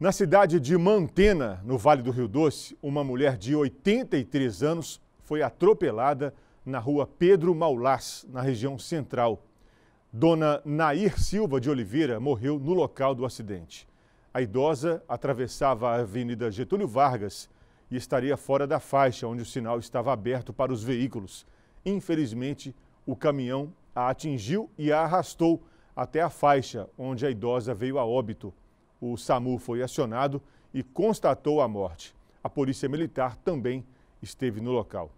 Na cidade de Mantena, no Vale do Rio Doce, uma mulher de 83 anos foi atropelada na rua Pedro Maulás, na região central. Dona Nair Silva de Oliveira morreu no local do acidente. A idosa atravessava a Avenida Getúlio Vargas e estaria fora da faixa onde o sinal estava aberto para os veículos. Infelizmente, o caminhão a atingiu e a arrastou até a faixa onde a idosa veio a óbito. O SAMU foi acionado e constatou a morte. A Polícia Militar também esteve no local.